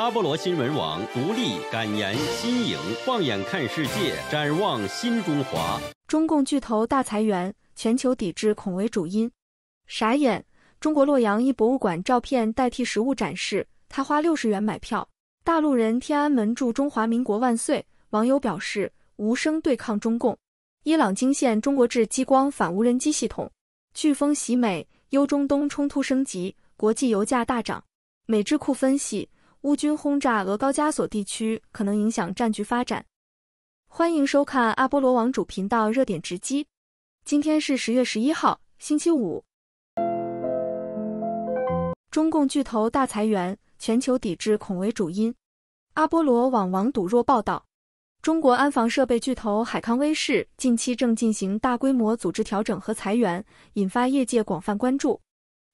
阿波罗新闻网独立感言，新颖，放眼看世界，展望新中华。中共巨头大裁员，全球抵制恐为主因。傻眼！中国洛阳一博物馆照片代替实物展示，他花六十元买票。大陆人天安门祝中华民国万岁。网友表示：无声对抗中共。伊朗惊现中国制激光反无人机系统。飓风袭美，优中东冲突升级，国际油价大涨。美智库分析。乌军轰炸俄高加索地区，可能影响战局发展。欢迎收看阿波罗网主频道热点直击。今天是十月十一号，星期五。中共巨头大裁员，全球抵制恐为主因。阿波罗网王堵若报道：中国安防设备巨头海康威视近期正进行大规模组织调整和裁员，引发业界广泛关注。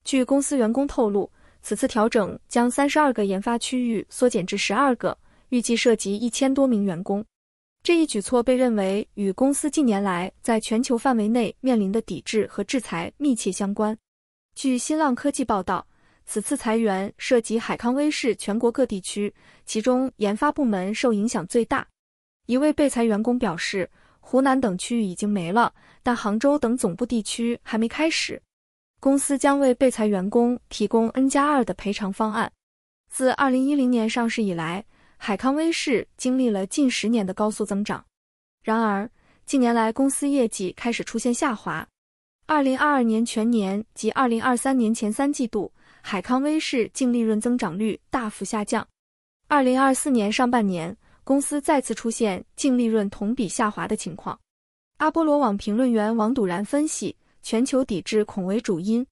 据公司员工透露。此次调整将三十二个研发区域缩减至十二个，预计涉及一千多名员工。这一举措被认为与公司近年来在全球范围内面临的抵制和制裁密切相关。据新浪科技报道，此次裁员涉及海康威视全国各地区，其中研发部门受影响最大。一位被裁员工表示，湖南等区域已经没了，但杭州等总部地区还没开始。公司将为被裁员工提供 N 加二的赔偿方案。自二零一零年上市以来，海康威视经历了近十年的高速增长。然而，近年来公司业绩开始出现下滑。二零二二年全年及二零二三年前三季度，海康威视净利润增长率大幅下降。二零二四年上半年，公司再次出现净利润同比下滑的情况。阿波罗网评论员王笃然分析。全球抵制恐为主因，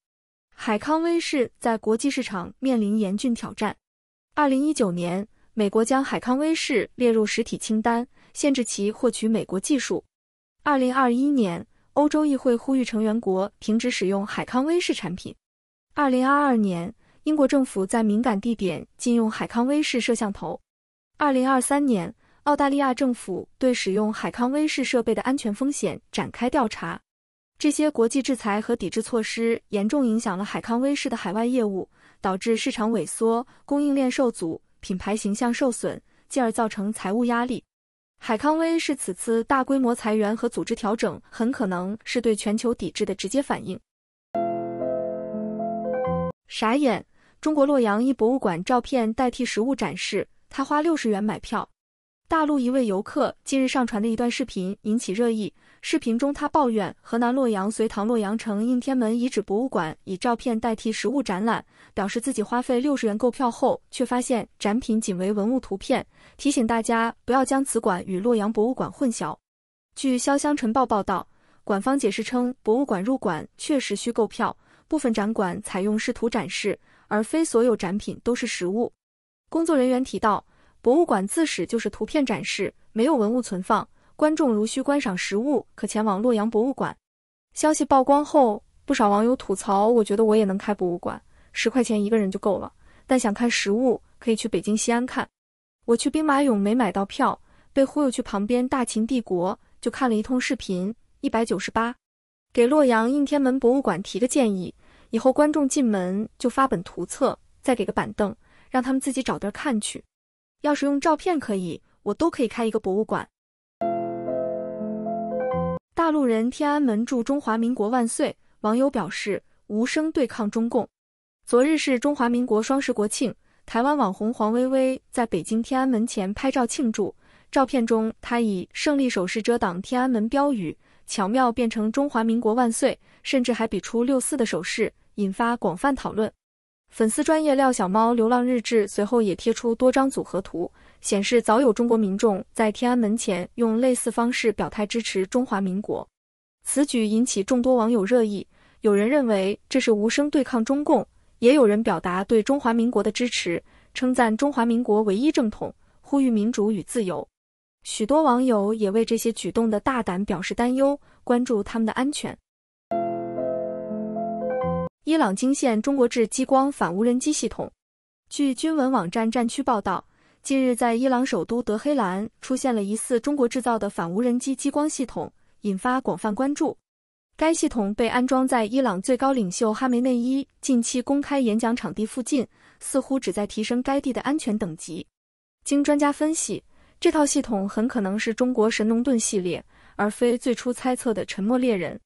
海康威视在国际市场面临严峻挑战。二零一九年，美国将海康威视列入实体清单，限制其获取美国技术。二零二一年，欧洲议会呼吁成员国停止使用海康威视产品。二零二二年，英国政府在敏感地点禁用海康威视摄像头。二零二三年，澳大利亚政府对使用海康威视设备的安全风险展开调查。这些国际制裁和抵制措施严重影响了海康威视的海外业务，导致市场萎缩、供应链受阻、品牌形象受损，进而造成财务压力。海康威视此次大规模裁员和组织调整很可能是对全球抵制的直接反应。傻眼！中国洛阳一博物馆照片代替实物展示，他花六十元买票。大陆一位游客近日上传的一段视频引起热议。视频中，他抱怨河南洛阳隋唐洛阳城应天门遗址博物馆以照片代替实物展览，表示自己花费六十元购票后，却发现展品仅为文物图片。提醒大家不要将此馆与洛阳博物馆混淆。据潇湘晨报报道，馆方解释称，博物馆入馆确实需购票，部分展馆采用视图展示，而非所有展品都是实物。工作人员提到。博物馆自始就是图片展示，没有文物存放。观众如需观赏实物，可前往洛阳博物馆。消息曝光后，不少网友吐槽：“我觉得我也能开博物馆，十块钱一个人就够了。但想看实物，可以去北京、西安看。我去兵马俑没买到票，被忽悠去旁边大秦帝国，就看了一通视频，一百九十八。给洛阳应天门博物馆提个建议，以后观众进门就发本图册，再给个板凳，让他们自己找地儿看去。”要是用照片可以，我都可以开一个博物馆。大陆人天安门祝中华民国万岁，网友表示无声对抗中共。昨日是中华民国双十国庆，台湾网红黄薇薇在北京天安门前拍照庆祝，照片中她以胜利手势遮挡天安门标语，巧妙变成中华民国万岁，甚至还比出六四的手势，引发广泛讨论。粉丝专业廖小猫流浪日志随后也贴出多张组合图，显示早有中国民众在天安门前用类似方式表态支持中华民国。此举引起众多网友热议，有人认为这是无声对抗中共，也有人表达对中华民国的支持，称赞中华民国唯一正统，呼吁民主与自由。许多网友也为这些举动的大胆表示担忧，关注他们的安全。伊朗惊现中国制激光反无人机系统。据军文网站战区报道，近日在伊朗首都德黑兰出现了疑似中国制造的反无人机激光系统，引发广泛关注。该系统被安装在伊朗最高领袖哈梅内伊近期公开演讲场地附近，似乎旨在提升该地的安全等级。经专家分析，这套系统很可能是中国神农盾系列，而非最初猜测的沉默猎人。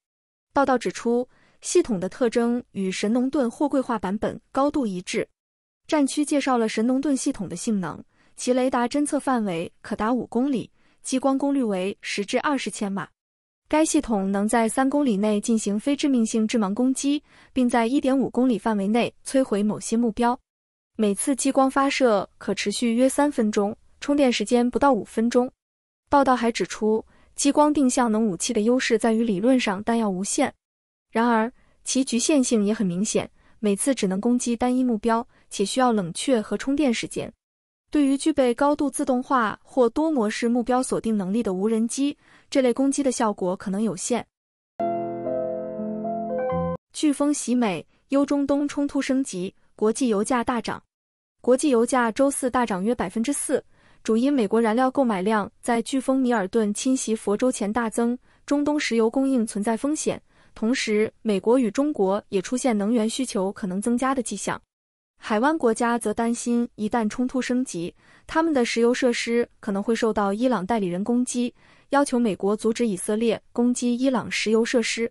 报道指出。系统的特征与神农盾货柜化版本高度一致。战区介绍了神农盾系统的性能，其雷达侦测范围可达五公里，激光功率为十至二十千瓦。该系统能在三公里内进行非致命性致盲攻击，并在一点五公里范围内摧毁某些目标。每次激光发射可持续约三分钟，充电时间不到五分钟。报道还指出，激光定向能武器的优势在于理论上弹药无限。然而，其局限性也很明显，每次只能攻击单一目标，且需要冷却和充电时间。对于具备高度自动化或多模式目标锁定能力的无人机，这类攻击的效果可能有限。飓风袭美，优中东冲突升级，国际油价大涨。国际油价周四大涨约百分之四，主因美国燃料购买量在飓风米尔顿侵袭佛州前大增，中东石油供应存在风险。同时，美国与中国也出现能源需求可能增加的迹象。海湾国家则担心，一旦冲突升级，他们的石油设施可能会受到伊朗代理人攻击，要求美国阻止以色列攻击伊朗石油设施。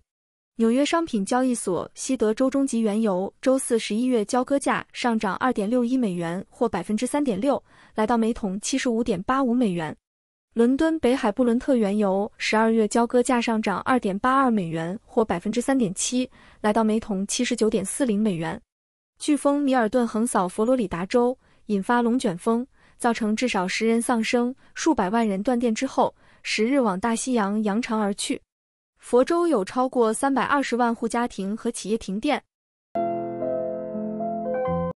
纽约商品交易所西德州中级原油周四十一月交割价上涨二点六一美元，或百分之三点六，来到每桶七十五点八五美元。伦敦北海布伦特原油十二月交割价上涨二点八二美元，或百分之三点七，来到每桶七十九点四零美元。飓风米尔顿横扫佛罗里达州，引发龙卷风，造成至少十人丧生，数百万人断电之后，十日往大西洋扬长而去。佛州有超过三百二十万户家庭和企业停电。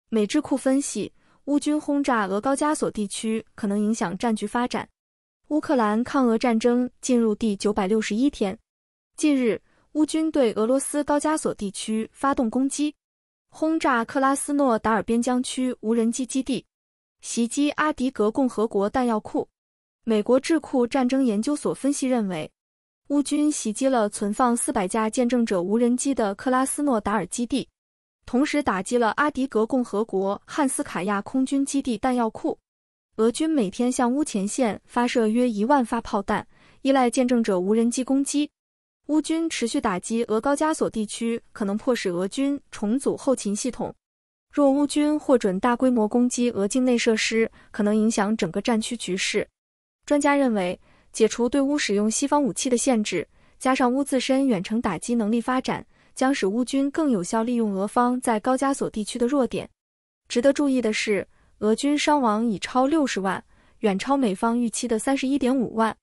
美智库分析，乌军轰炸俄高加索地区可能影响战局发展。乌克兰抗俄战争进入第九百六十一天。近日，乌军对俄罗斯高加索地区发动攻击，轰炸克拉斯诺达尔边疆区无人机基地，袭击阿迪格共和国弹药库。美国智库战争研究所分析认为，乌军袭击了存放四百架“见证者”无人机的克拉斯诺达尔基地，同时打击了阿迪格共和国汉斯卡亚空军基地弹药库。俄军每天向乌前线发射约一万发炮弹，依赖见证者无人机攻击。乌军持续打击俄高加索地区，可能迫使俄军重组后勤系统。若乌军获准大规模攻击俄境内设施，可能影响整个战区局势。专家认为，解除对乌使用西方武器的限制，加上乌自身远程打击能力发展，将使乌军更有效利用俄方在高加索地区的弱点。值得注意的是。俄军伤亡已超六十万，远超美方预期的三十一点五万。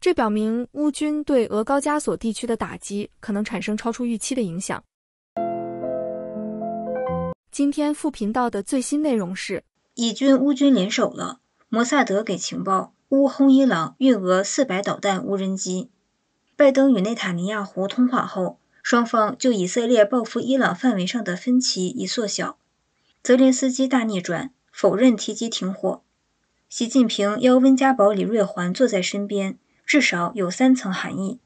这表明乌军对俄高加索地区的打击可能产生超出预期的影响。今天副频道的最新内容是：以军乌军联手了，摩萨德给情报，乌轰伊朗运俄四百导弹无人机。拜登与内塔尼亚胡通话后，双方就以色列报复伊朗范围上的分歧已缩小。泽连斯基大逆转。否认提及停火，习近平邀温家宝、李瑞环坐在身边，至少有三层含义。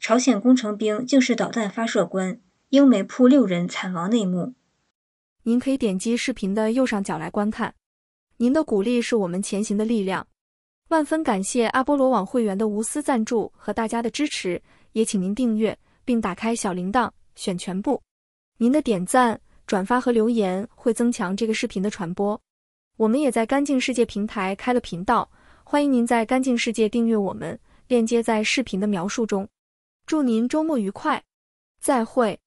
朝鲜工程兵竟是导弹发射官，英美铺六人惨亡内幕。您可以点击视频的右上角来观看。您的鼓励是我们前行的力量，万分感谢阿波罗网会员的无私赞助和大家的支持，也请您订阅并打开小铃铛，选全部。您的点赞、转发和留言会增强这个视频的传播。我们也在干净世界平台开了频道，欢迎您在干净世界订阅我们，链接在视频的描述中。祝您周末愉快，再会。